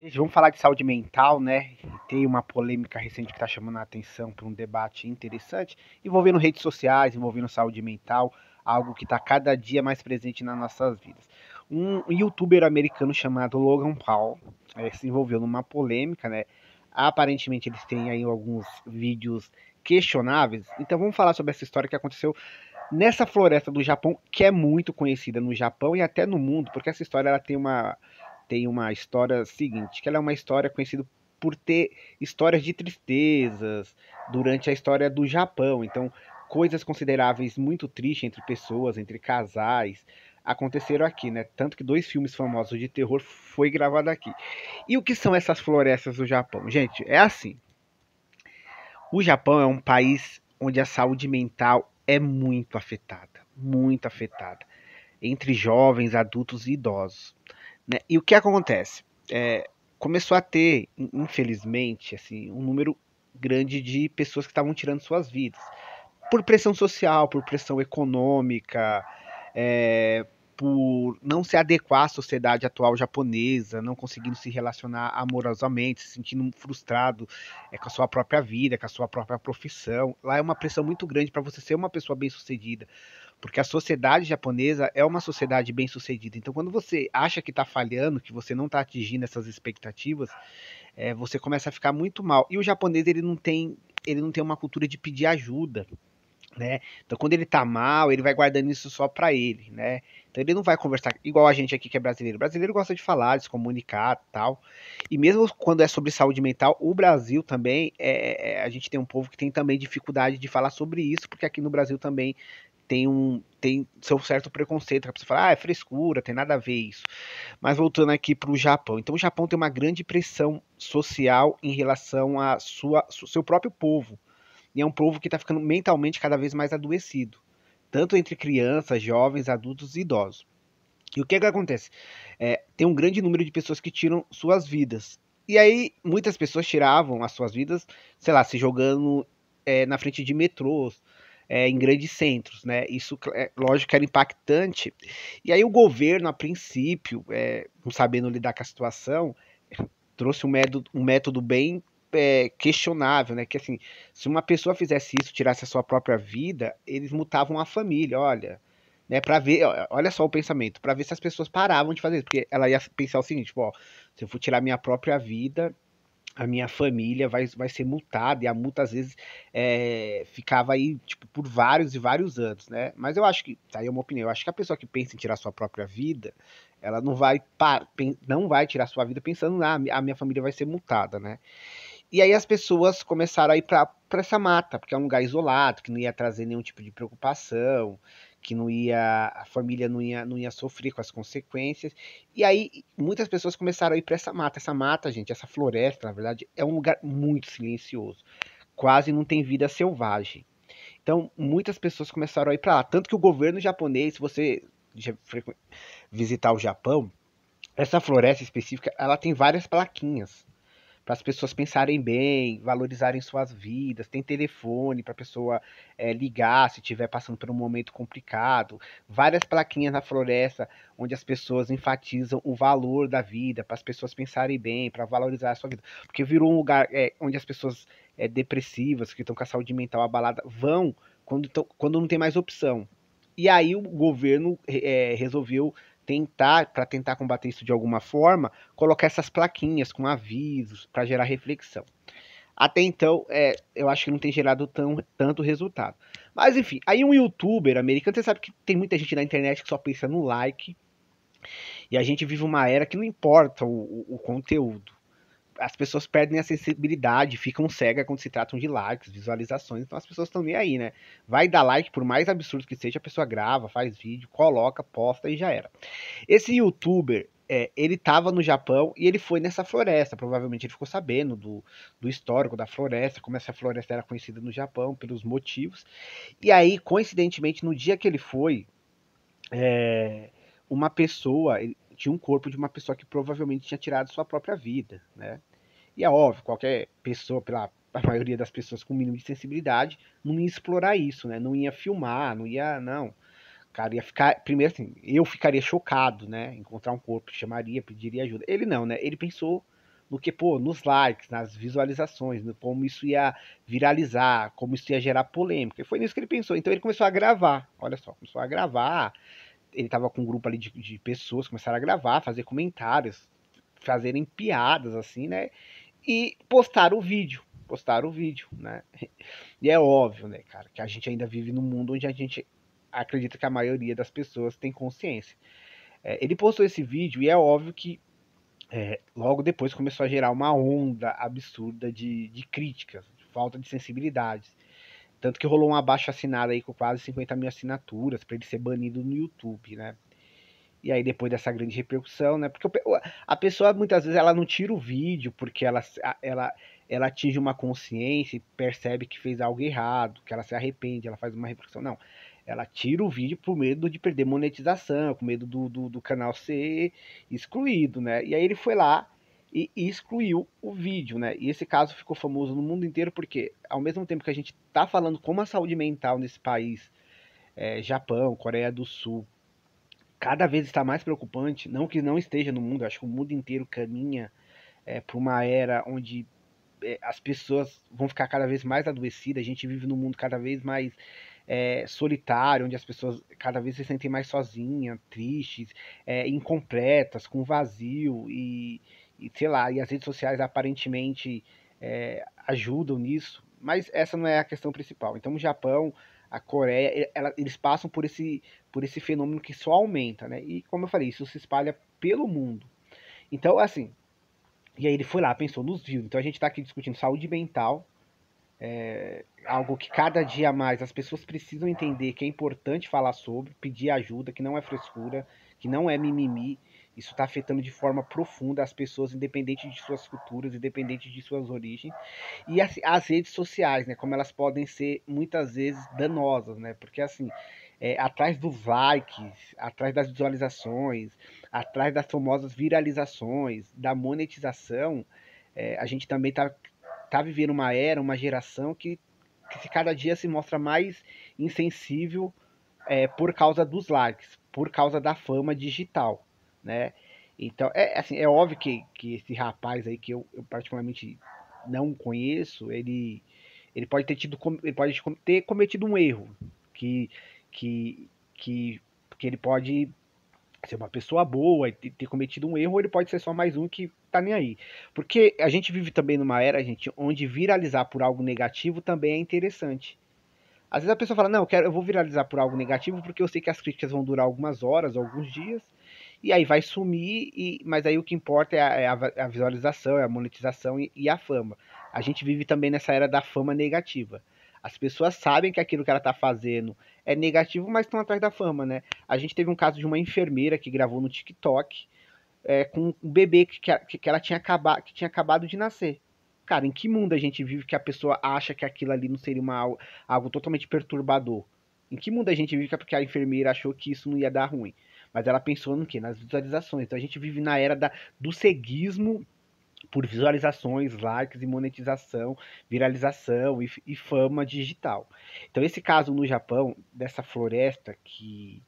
Gente, vamos falar de saúde mental, né? Tem uma polêmica recente que está chamando a atenção para um debate interessante envolvendo redes sociais, envolvendo saúde mental, algo que está cada dia mais presente nas nossas vidas. Um youtuber americano chamado Logan Paul é, se envolveu numa polêmica, né? Aparentemente eles têm aí alguns vídeos questionáveis. Então vamos falar sobre essa história que aconteceu nessa floresta do Japão, que é muito conhecida no Japão e até no mundo, porque essa história ela tem uma tem uma história seguinte, que ela é uma história conhecida por ter histórias de tristezas durante a história do Japão. Então, coisas consideráveis muito tristes entre pessoas, entre casais, aconteceram aqui, né? Tanto que dois filmes famosos de terror foi gravado aqui. E o que são essas florestas do Japão? Gente, é assim. O Japão é um país onde a saúde mental é muito afetada, muito afetada entre jovens, adultos e idosos. Né? E o que acontece? É, começou a ter, infelizmente, assim, um número grande de pessoas que estavam tirando suas vidas. Por pressão social, por pressão econômica, é, por não se adequar à sociedade atual japonesa, não conseguindo se relacionar amorosamente, se sentindo frustrado é, com a sua própria vida, com a sua própria profissão. Lá é uma pressão muito grande para você ser uma pessoa bem-sucedida, porque a sociedade japonesa é uma sociedade bem sucedida. Então, quando você acha que está falhando, que você não está atingindo essas expectativas, é, você começa a ficar muito mal. E o japonês ele não tem, ele não tem uma cultura de pedir ajuda. Né? Então, quando ele está mal, ele vai guardando isso só para ele, né? Então, ele não vai conversar igual a gente aqui que é brasileiro. O brasileiro gosta de falar, de se comunicar, tal. E mesmo quando é sobre saúde mental, o Brasil também é, é a gente tem um povo que tem também dificuldade de falar sobre isso, porque aqui no Brasil também tem um tem seu certo preconceito, né? para a pessoa fala, ah, é frescura, tem nada a ver isso. Mas voltando aqui para o Japão. Então, o Japão tem uma grande pressão social em relação a sua, seu próprio povo. E é um povo que está ficando mentalmente cada vez mais adoecido, tanto entre crianças, jovens, adultos e idosos. E o que, é que acontece? É, tem um grande número de pessoas que tiram suas vidas. E aí, muitas pessoas tiravam as suas vidas, sei lá, se jogando é, na frente de metrôs, é, em grandes centros, né? Isso, é, lógico, era impactante. E aí o governo, a princípio, é, não sabendo lidar com a situação, trouxe um método, um método bem é, questionável, né? Que assim, se uma pessoa fizesse isso, tirasse a sua própria vida, eles mutavam a família, olha, né? Para ver, olha só o pensamento, para ver se as pessoas paravam de fazer, isso, porque ela ia pensar o seguinte, tipo, ó, se eu for tirar minha própria vida, a minha família vai, vai ser multada, e a multa às vezes é, ficava aí tipo, por vários e vários anos, né? Mas eu acho que, tá aí é uma opinião, eu acho que a pessoa que pensa em tirar sua própria vida, ela não vai, não vai tirar sua vida pensando, ah, a minha família vai ser multada, né? E aí as pessoas começaram a ir para essa mata, porque é um lugar isolado, que não ia trazer nenhum tipo de preocupação, que não ia, a família não ia, não ia sofrer com as consequências. E aí muitas pessoas começaram a ir para essa mata. Essa mata, gente, essa floresta, na verdade, é um lugar muito silencioso. Quase não tem vida selvagem. Então, muitas pessoas começaram a ir para lá. Tanto que o governo japonês, se você visitar o Japão, essa floresta específica, ela tem várias plaquinhas para as pessoas pensarem bem, valorizarem suas vidas, tem telefone para a pessoa é, ligar se estiver passando por um momento complicado, várias plaquinhas na floresta onde as pessoas enfatizam o valor da vida, para as pessoas pensarem bem, para valorizar a sua vida, porque virou um lugar é, onde as pessoas é, depressivas, que estão com a saúde mental abalada, vão quando, tão, quando não tem mais opção. E aí o governo resolveu tentar, para tentar combater isso de alguma forma, colocar essas plaquinhas com avisos para gerar reflexão. Até então, é, eu acho que não tem gerado tão, tanto resultado. Mas enfim, aí um youtuber americano, você sabe que tem muita gente na internet que só pensa no like. E a gente vive uma era que não importa o, o, o conteúdo as pessoas perdem a sensibilidade, ficam cegas quando se tratam de likes, visualizações. Então as pessoas estão nem aí, né? Vai dar like, por mais absurdo que seja, a pessoa grava, faz vídeo, coloca, posta e já era. Esse youtuber, é, ele estava no Japão e ele foi nessa floresta. Provavelmente ele ficou sabendo do, do histórico da floresta, como essa floresta era conhecida no Japão, pelos motivos. E aí, coincidentemente, no dia que ele foi, é, uma pessoa. Ele, tinha um corpo de uma pessoa que provavelmente tinha tirado sua própria vida, né? E é óbvio, qualquer pessoa, pela a maioria das pessoas com mínimo de sensibilidade, não ia explorar isso, né? Não ia filmar, não ia, não. Cara, ia ficar, primeiro assim, eu ficaria chocado, né? Encontrar um corpo, chamaria, pediria ajuda. Ele não, né? Ele pensou no que, pô, nos likes, nas visualizações, no como isso ia viralizar, como isso ia gerar polêmica. E foi nisso que ele pensou. Então ele começou a gravar, olha só, começou a gravar. Ele tava com um grupo ali de, de pessoas, começaram a gravar, fazer comentários, fazerem piadas, assim, né? e postar o vídeo. Postar o vídeo, né? E é óbvio, né, cara, que a gente ainda vive num mundo onde a gente acredita que a maioria das pessoas tem consciência. É, ele postou esse vídeo e é óbvio que é, logo depois começou a gerar uma onda absurda de, de críticas, de falta de sensibilidades. Tanto que rolou um abaixo assinado aí com quase 50 mil assinaturas para ele ser banido no YouTube, né? E aí depois dessa grande repercussão, né? Porque a pessoa muitas vezes ela não tira o vídeo porque ela, ela, ela atinge uma consciência e percebe que fez algo errado, que ela se arrepende, ela faz uma repercussão. Não, ela tira o vídeo por medo de perder monetização, com medo do, do, do canal ser excluído, né? E aí ele foi lá e, excluiu o vídeo, né? E esse caso ficou famoso no mundo inteiro porque ao mesmo tempo que a gente tá falando como a saúde mental nesse país, é, Japão, Coreia do Sul, cada vez está mais preocupante, não que não esteja no mundo, acho que o mundo inteiro caminha é, para uma era onde é, as pessoas vão ficar cada vez mais adoecidas, a gente vive num mundo cada vez mais é, solitário, onde as pessoas cada vez se sentem mais sozinhas, tristes, é, incompletas, com vazio e, e, sei lá, e as redes sociais aparentemente é, ajudam nisso, mas essa não é a questão principal. Então, o Japão, a Coreia, ela, eles passam por esse por esse fenômeno que só aumenta, né? E como eu falei, isso se espalha pelo mundo. Então, assim, e aí ele foi lá, pensou, nos viu. Então a gente está aqui discutindo saúde mental, é, algo que cada dia mais as pessoas precisam entender que é importante falar sobre, pedir ajuda, que não é frescura, que não é mimimi. Isso está afetando de forma profunda as pessoas, independente de suas culturas, independente de suas origens. E as, as redes sociais, né? Como elas podem ser muitas vezes danosas, né? Porque assim, é, atrás dos likes, atrás das visualizações, atrás das famosas viralizações, da monetização, é, a gente também está tá vivendo uma era, uma geração que, que cada dia se mostra mais insensível é, por causa dos likes, por causa da fama digital, né? Então, é, assim, é óbvio que, que esse rapaz aí, que eu, eu particularmente não conheço, ele, ele pode ter tido ele pode ter cometido um erro, que que, que, que ele pode ser uma pessoa boa e ter cometido um erro, ou ele pode ser só mais um que tá nem aí. Porque a gente vive também numa era, gente, onde viralizar por algo negativo também é interessante. Às vezes a pessoa fala, não, eu, quero, eu vou viralizar por algo negativo porque eu sei que as críticas vão durar algumas horas, alguns dias, e aí vai sumir, e, mas aí o que importa é a, é a visualização, é a monetização e, e a fama. A gente vive também nessa era da fama negativa. As pessoas sabem que aquilo que ela tá fazendo é negativo, mas estão atrás da fama, né? A gente teve um caso de uma enfermeira que gravou no TikTok é, com um bebê que, que, que ela tinha, acaba, que tinha acabado de nascer. Cara, em que mundo a gente vive que a pessoa acha que aquilo ali não seria uma, algo totalmente perturbador? Em que mundo a gente vive que a enfermeira achou que isso não ia dar ruim? Mas ela pensou no quê? Nas visualizações. Então a gente vive na era da, do ceguismo por visualizações, likes e monetização, viralização e, e, fama digital. Então esse caso no Japão dessa floresta que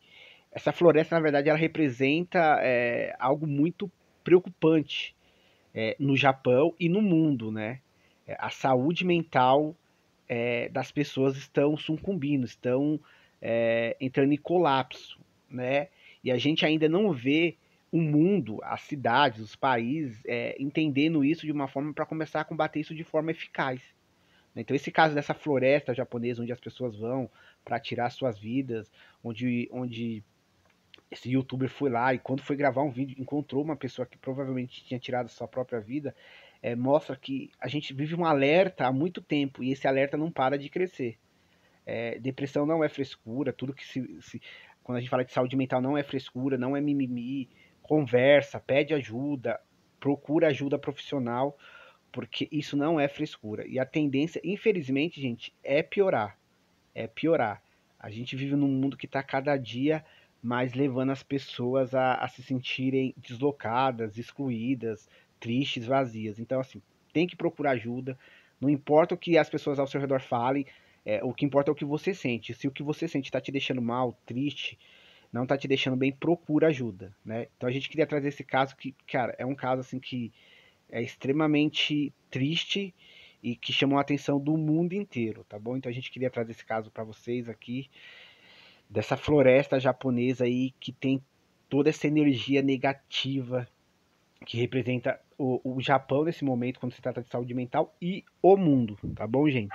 essa floresta na verdade ela representa é, algo muito preocupante é, no Japão e no mundo, né? É, a saúde mental é, das pessoas estão sucumbindo, estão é, entrando em colapso, né? E a gente ainda não vê o mundo, as cidades, os países é, entendendo isso de uma forma para começar a combater isso de forma eficaz. Né? Então, esse caso dessa floresta japonesa, onde as pessoas vão para tirar suas vidas, onde, onde esse youtuber foi lá e, quando foi gravar um vídeo, encontrou uma pessoa que provavelmente tinha tirado sua própria vida, é, mostra que a gente vive um alerta há muito tempo e esse alerta não para de crescer. É, depressão não é frescura, tudo que se, se. Quando a gente fala de saúde mental, não é frescura, não é mimimi conversa, pede ajuda, procura ajuda profissional, porque isso não é frescura. E a tendência, infelizmente, gente, é piorar. É piorar. A gente vive num mundo que está cada dia mais levando as pessoas a, a se sentirem deslocadas, excluídas, tristes, vazias. Então, assim, tem que procurar ajuda. Não importa o que as pessoas ao seu redor falem, é, o que importa é o que você sente. Se o que você sente está te deixando mal, triste, não tá te deixando bem, procura ajuda, né? Então a gente queria trazer esse caso que, cara, é um caso assim que é extremamente triste e que chamou a atenção do mundo inteiro, tá bom? Então a gente queria trazer esse caso para vocês aqui dessa floresta japonesa aí que tem toda essa energia negativa que representa o, o Japão nesse momento quando se trata de saúde mental e o mundo, tá bom, gente?